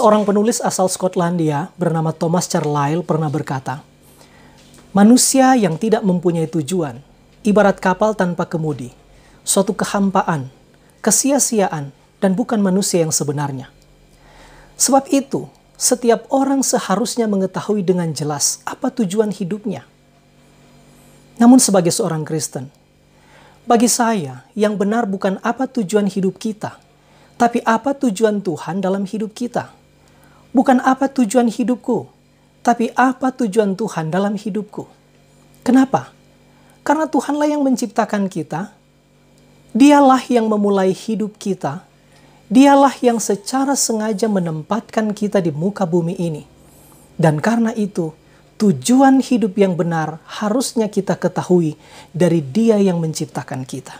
Seorang penulis asal Skotlandia bernama Thomas Carlyle pernah berkata, Manusia yang tidak mempunyai tujuan, ibarat kapal tanpa kemudi, suatu kehampaan, kesia-siaan, dan bukan manusia yang sebenarnya. Sebab itu, setiap orang seharusnya mengetahui dengan jelas apa tujuan hidupnya. Namun sebagai seorang Kristen, bagi saya yang benar bukan apa tujuan hidup kita, tapi apa tujuan Tuhan dalam hidup kita. Bukan apa tujuan hidupku, tapi apa tujuan Tuhan dalam hidupku. Kenapa? Karena Tuhanlah yang menciptakan kita, Dialah yang memulai hidup kita, Dialah yang secara sengaja menempatkan kita di muka bumi ini. Dan karena itu, tujuan hidup yang benar harusnya kita ketahui dari Dia yang menciptakan kita.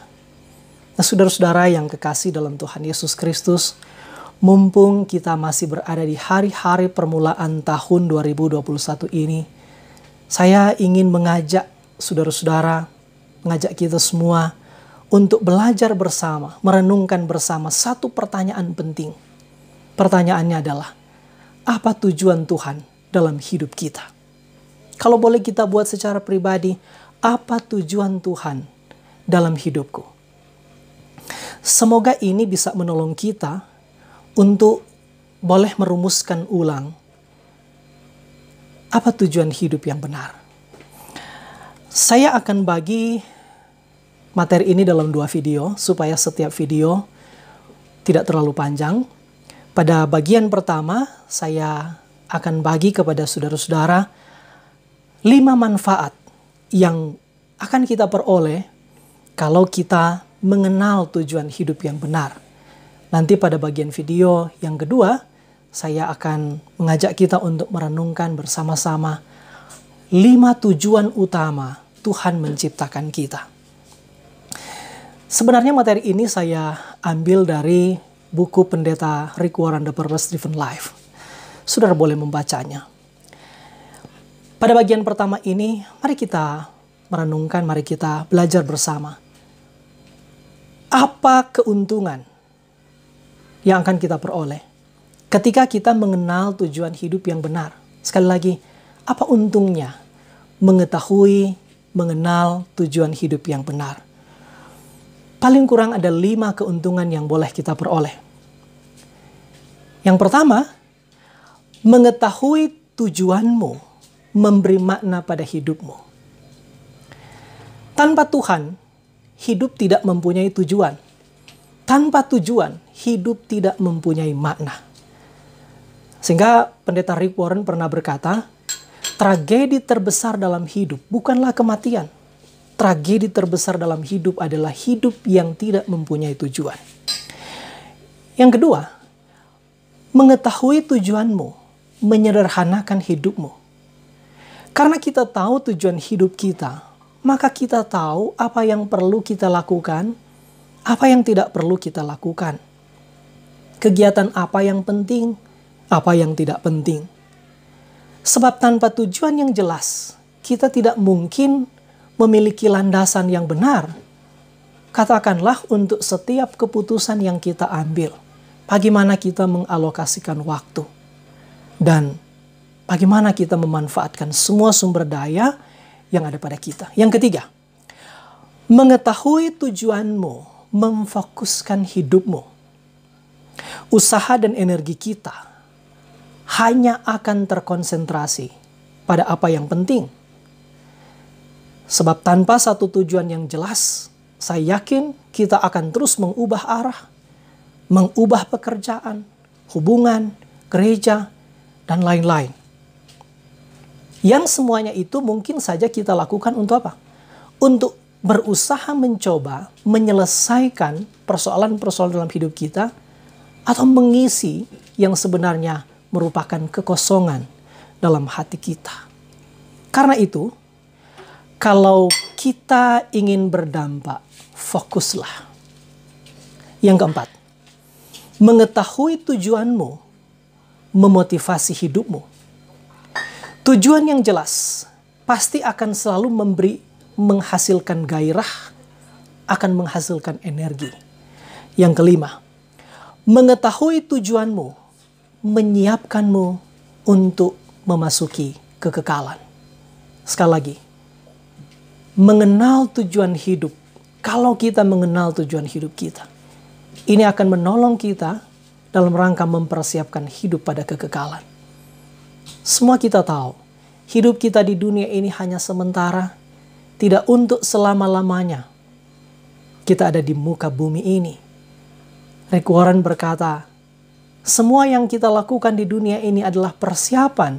Nah, saudara-saudara yang kekasih dalam Tuhan Yesus Kristus, mumpung kita masih berada di hari-hari permulaan tahun 2021 ini, saya ingin mengajak saudara-saudara, mengajak kita semua untuk belajar bersama, merenungkan bersama satu pertanyaan penting. Pertanyaannya adalah, apa tujuan Tuhan dalam hidup kita? Kalau boleh kita buat secara pribadi, apa tujuan Tuhan dalam hidupku? Semoga ini bisa menolong kita untuk boleh merumuskan ulang apa tujuan hidup yang benar. Saya akan bagi materi ini dalam dua video supaya setiap video tidak terlalu panjang. Pada bagian pertama, saya akan bagi kepada saudara-saudara lima manfaat yang akan kita peroleh kalau kita mengenal tujuan hidup yang benar. Nanti pada bagian video yang kedua, saya akan mengajak kita untuk merenungkan bersama-sama lima tujuan utama Tuhan menciptakan kita. Sebenarnya materi ini saya ambil dari buku pendeta Rick Warren The Purpose Driven Life. Sudah boleh membacanya. Pada bagian pertama ini, mari kita merenungkan, mari kita belajar bersama. Apa keuntungan yang akan kita peroleh ketika kita mengenal tujuan hidup yang benar. Sekali lagi, apa untungnya mengetahui, mengenal tujuan hidup yang benar? Paling kurang ada lima keuntungan yang boleh kita peroleh. Yang pertama, mengetahui tujuanmu memberi makna pada hidupmu. Tanpa Tuhan, hidup tidak mempunyai tujuan tanpa tujuan, hidup tidak mempunyai makna. Sehingga pendeta Rick Warren pernah berkata, tragedi terbesar dalam hidup bukanlah kematian. Tragedi terbesar dalam hidup adalah hidup yang tidak mempunyai tujuan. Yang kedua, mengetahui tujuanmu menyederhanakan hidupmu. Karena kita tahu tujuan hidup kita, maka kita tahu apa yang perlu kita lakukan apa yang tidak perlu kita lakukan? Kegiatan apa yang penting? Apa yang tidak penting? Sebab tanpa tujuan yang jelas, kita tidak mungkin memiliki landasan yang benar. Katakanlah untuk setiap keputusan yang kita ambil, bagaimana kita mengalokasikan waktu. Dan bagaimana kita memanfaatkan semua sumber daya yang ada pada kita. Yang ketiga, mengetahui tujuanmu memfokuskan hidupmu. Usaha dan energi kita hanya akan terkonsentrasi pada apa yang penting. Sebab tanpa satu tujuan yang jelas, saya yakin kita akan terus mengubah arah, mengubah pekerjaan, hubungan, gereja, dan lain-lain. Yang semuanya itu mungkin saja kita lakukan untuk apa? Untuk berusaha mencoba menyelesaikan persoalan-persoalan dalam hidup kita atau mengisi yang sebenarnya merupakan kekosongan dalam hati kita. Karena itu, kalau kita ingin berdampak, fokuslah. Yang keempat, mengetahui tujuanmu memotivasi hidupmu. Tujuan yang jelas pasti akan selalu memberi menghasilkan gairah akan menghasilkan energi. Yang kelima, mengetahui tujuanmu menyiapkanmu untuk memasuki kekekalan. Sekali lagi, mengenal tujuan hidup. Kalau kita mengenal tujuan hidup kita, ini akan menolong kita dalam rangka mempersiapkan hidup pada kekekalan. Semua kita tahu, hidup kita di dunia ini hanya sementara tidak untuk selama-lamanya kita ada di muka bumi ini. Rick Warren berkata, semua yang kita lakukan di dunia ini adalah persiapan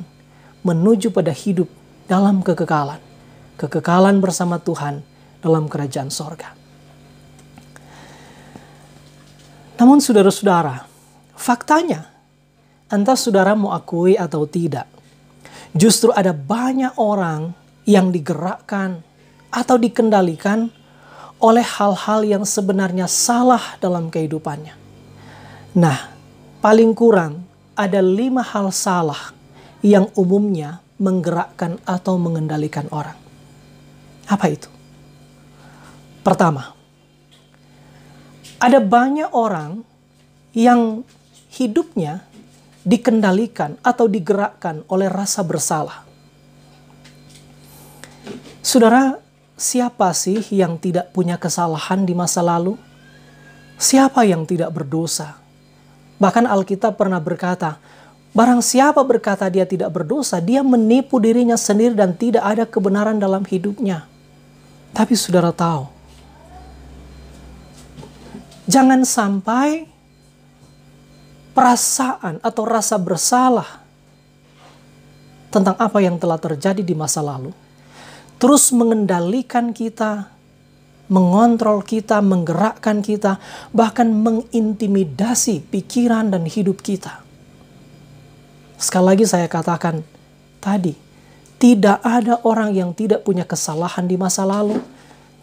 menuju pada hidup dalam kekekalan. Kekekalan bersama Tuhan dalam kerajaan sorga. Namun saudara-saudara, faktanya, entah saudara mau akui atau tidak, justru ada banyak orang yang digerakkan atau dikendalikan oleh hal-hal yang sebenarnya salah dalam kehidupannya. Nah, paling kurang ada lima hal salah yang umumnya menggerakkan atau mengendalikan orang. Apa itu? Pertama, ada banyak orang yang hidupnya dikendalikan atau digerakkan oleh rasa bersalah. Saudara, siapa sih yang tidak punya kesalahan di masa lalu? Siapa yang tidak berdosa? Bahkan Alkitab pernah berkata, Barang siapa berkata dia tidak berdosa, dia menipu dirinya sendiri dan tidak ada kebenaran dalam hidupnya. Tapi saudara tahu, jangan sampai perasaan atau rasa bersalah tentang apa yang telah terjadi di masa lalu terus mengendalikan kita, mengontrol kita, menggerakkan kita, bahkan mengintimidasi pikiran dan hidup kita. Sekali lagi saya katakan tadi, tidak ada orang yang tidak punya kesalahan di masa lalu,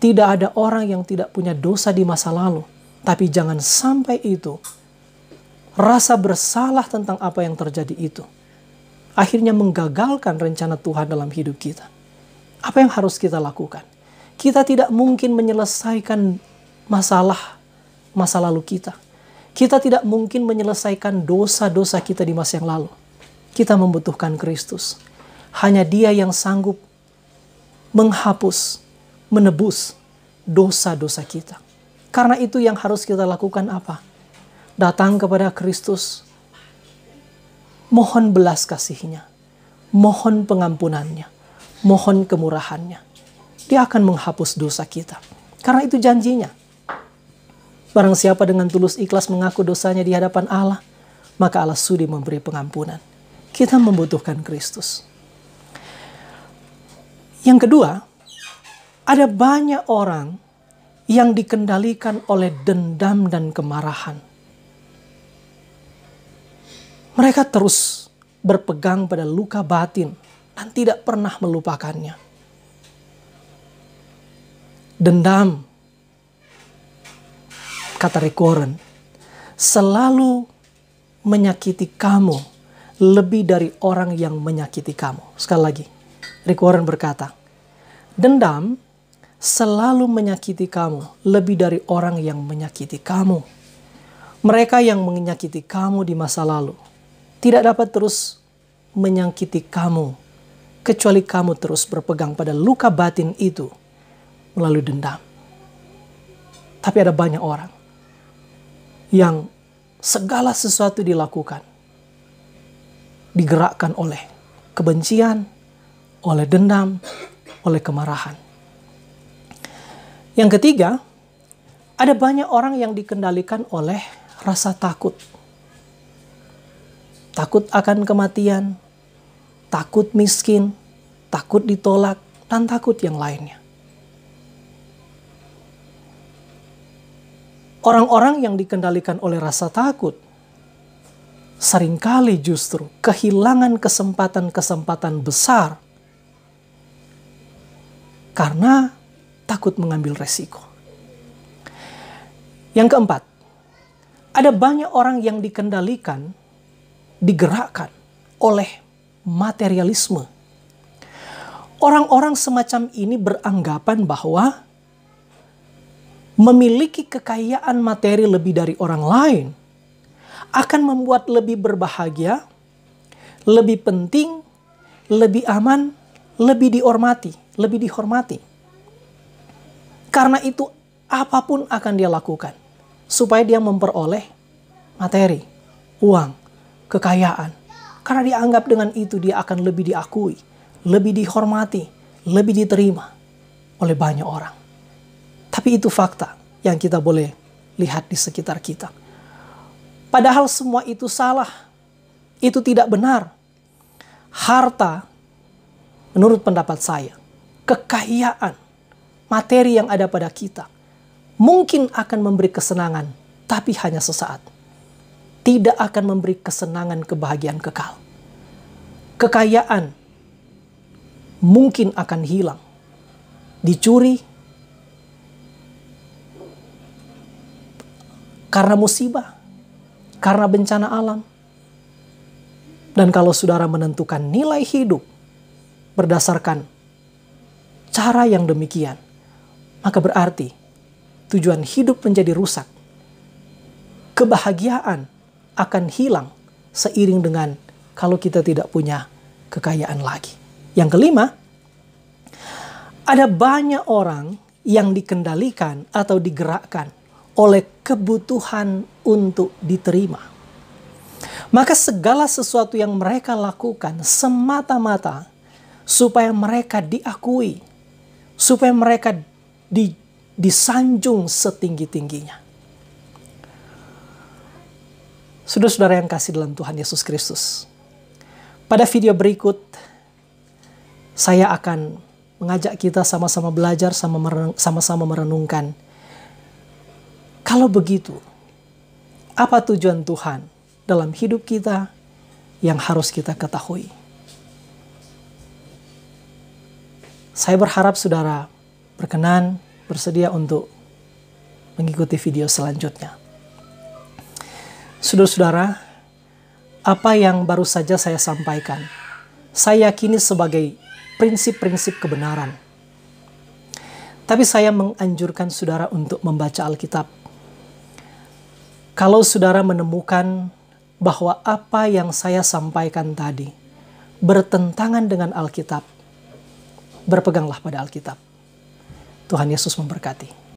tidak ada orang yang tidak punya dosa di masa lalu. Tapi jangan sampai itu rasa bersalah tentang apa yang terjadi itu akhirnya menggagalkan rencana Tuhan dalam hidup kita. Apa yang harus kita lakukan? Kita tidak mungkin menyelesaikan masalah masa lalu kita. Kita tidak mungkin menyelesaikan dosa-dosa kita di masa yang lalu. Kita membutuhkan Kristus. Hanya Dia yang sanggup menghapus, menebus dosa-dosa kita. Karena itu yang harus kita lakukan apa? Datang kepada Kristus. Mohon belas kasihnya. Mohon pengampunannya mohon kemurahannya. Dia akan menghapus dosa kita. Karena itu janjinya. Barang siapa dengan tulus ikhlas mengaku dosanya di hadapan Allah, maka Allah sudi memberi pengampunan. Kita membutuhkan Kristus. Yang kedua, ada banyak orang yang dikendalikan oleh dendam dan kemarahan. Mereka terus berpegang pada luka batin dan tidak pernah melupakannya. Dendam, kata Rick Warren, selalu menyakiti kamu lebih dari orang yang menyakiti kamu. Sekali lagi, Rick Warren berkata, dendam selalu menyakiti kamu lebih dari orang yang menyakiti kamu. Mereka yang menyakiti kamu di masa lalu tidak dapat terus menyakiti kamu kecuali kamu terus berpegang pada luka batin itu melalui dendam. Tapi ada banyak orang yang segala sesuatu dilakukan digerakkan oleh kebencian, oleh dendam, oleh kemarahan. Yang ketiga, ada banyak orang yang dikendalikan oleh rasa takut. Takut akan kematian, takut miskin, takut ditolak, dan takut yang lainnya. Orang-orang yang dikendalikan oleh rasa takut seringkali justru kehilangan kesempatan-kesempatan besar karena takut mengambil resiko. Yang keempat, ada banyak orang yang dikendalikan, digerakkan oleh materialisme. Orang-orang semacam ini beranggapan bahwa memiliki kekayaan materi lebih dari orang lain akan membuat lebih berbahagia, lebih penting, lebih aman, lebih dihormati, lebih dihormati. Karena itu apapun akan dia lakukan supaya dia memperoleh materi, uang, kekayaan, karena dianggap dengan itu dia akan lebih diakui, lebih dihormati, lebih diterima oleh banyak orang. Tapi itu fakta yang kita boleh lihat di sekitar kita. Padahal semua itu salah. Itu tidak benar. Harta menurut pendapat saya, kekayaan, materi yang ada pada kita mungkin akan memberi kesenangan, tapi hanya sesaat tidak akan memberi kesenangan kebahagiaan kekal. Kekayaan mungkin akan hilang, dicuri karena musibah, karena bencana alam. Dan kalau saudara menentukan nilai hidup berdasarkan cara yang demikian, maka berarti tujuan hidup menjadi rusak. Kebahagiaan akan hilang seiring dengan kalau kita tidak punya kekayaan lagi. Yang kelima, ada banyak orang yang dikendalikan atau digerakkan oleh kebutuhan untuk diterima. Maka segala sesuatu yang mereka lakukan semata-mata supaya mereka diakui, supaya mereka di, disanjung setinggi-tingginya. Saudara-saudara yang kasih dalam Tuhan Yesus Kristus. Pada video berikut, saya akan mengajak kita sama-sama belajar, sama-sama merenungkan. Kalau begitu, apa tujuan Tuhan dalam hidup kita yang harus kita ketahui? Saya berharap saudara berkenan bersedia untuk mengikuti video selanjutnya. Saudara-saudara, apa yang baru saja saya sampaikan, saya yakini sebagai prinsip-prinsip kebenaran. Tapi saya menganjurkan saudara untuk membaca Alkitab. Kalau saudara menemukan bahwa apa yang saya sampaikan tadi bertentangan dengan Alkitab, berpeganglah pada Alkitab. Tuhan Yesus memberkati.